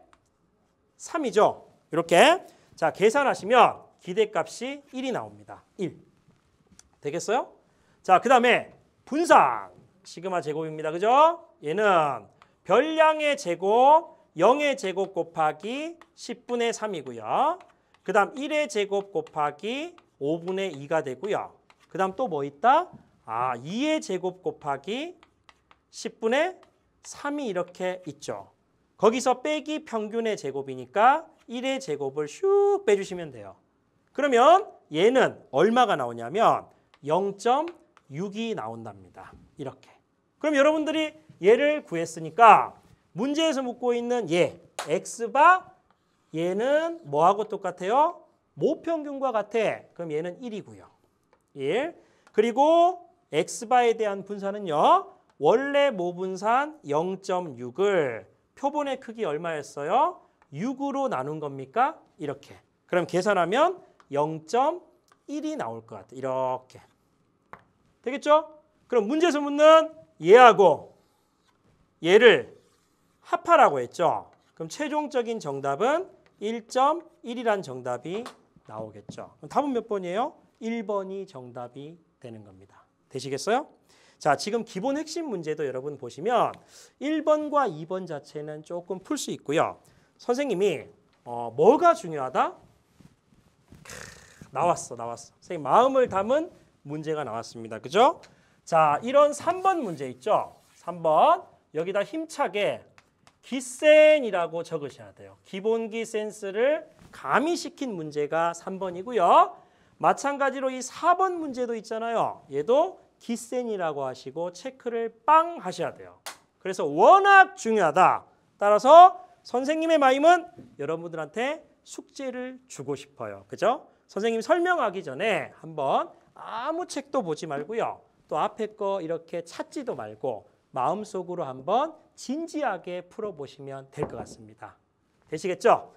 3이죠. 이렇게 자 계산하시면 기대값이 1이 나옵니다. 1. 되겠어요? 자, 그 다음에 분상. 시그마 제곱입니다. 그죠? 얘는 별량의 제곱 0의 제곱 곱하기 10분의 3이고요. 그 다음 1의 제곱 곱하기 5분의 2가 되고요. 그 다음 또 뭐 있다? 아, 2의 제곱 곱하기 10분의 3이 이렇게 있죠. 거기서 빼기 평균의 제곱이니까 1의 제곱을 슉 빼주시면 돼요. 그러면 얘는 얼마가 나오냐면 0.6이 나온답니다. 이렇게. 그럼 여러분들이 얘를 구했으니까 문제에서 묻고 있는 얘 x바 얘는 뭐하고 똑같아요? 모평균과 같아. 그럼 얘는 1이고요. 1. 그리고 x바에 대한 분산은요. 원래 모분산 0.6을 표본의 크기 얼마였어요? 6으로 나눈 겁니까? 이렇게. 그럼 계산하면 0.1이 나올 것 같아. 이렇게. 되겠죠? 그럼 문제에서 묻는 얘하고 얘를 합하라고 했죠. 그럼 최종적인 정답은 1.1이란 정답이 나오겠죠. 그럼 답은 몇 번이에요? 1번이 정답이 되는 겁니다. 되시겠어요? 자, 지금 기본 핵심 문제도 여러분 보시면 1번과 2번 자체는 조금 풀 수 있고요. 선생님이 어, 뭐가 중요하다? 캬, 나왔어, 나왔어. 선생님 마음을 담은 문제가 나왔습니다. 그죠? 자, 이런 3번 문제 있죠? 3번 여기다 힘차게 기센이라고 적으셔야 돼요. 기본기 센스를 가미시킨 문제가 3번이고요. 마찬가지로 이 4번 문제도 있잖아요. 얘도 기센이라고 하시고 체크를 빵 하셔야 돼요. 그래서 워낙 중요하다. 따라서 선생님의 마임은 여러분들한테 숙제를 주고 싶어요. 그죠? 선생님 설명하기 전에 한번 아무 책도 보지 말고요. 또 앞에 거 이렇게 찾지도 말고 마음속으로 한번 진지하게 풀어보시면 될 것 같습니다. 되시겠죠?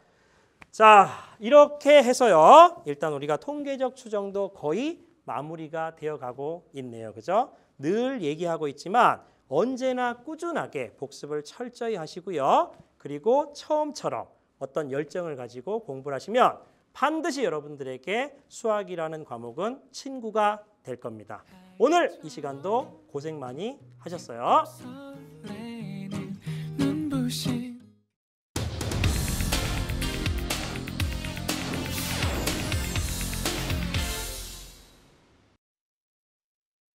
자, 이렇게 해서요. 일단 우리가 통계적 추정도 거의 마무리가 되어가고 있네요. 그죠? 늘 얘기하고 있지만 언제나 꾸준하게 복습을 철저히 하시고요. 그리고 처음처럼 어떤 열정을 가지고 공부를 하시면 반드시 여러분들에게 수학이라는 과목은 친구가 될 겁니다. 아, 오늘 그렇죠. 이 시간도 고생 많이 하셨어요.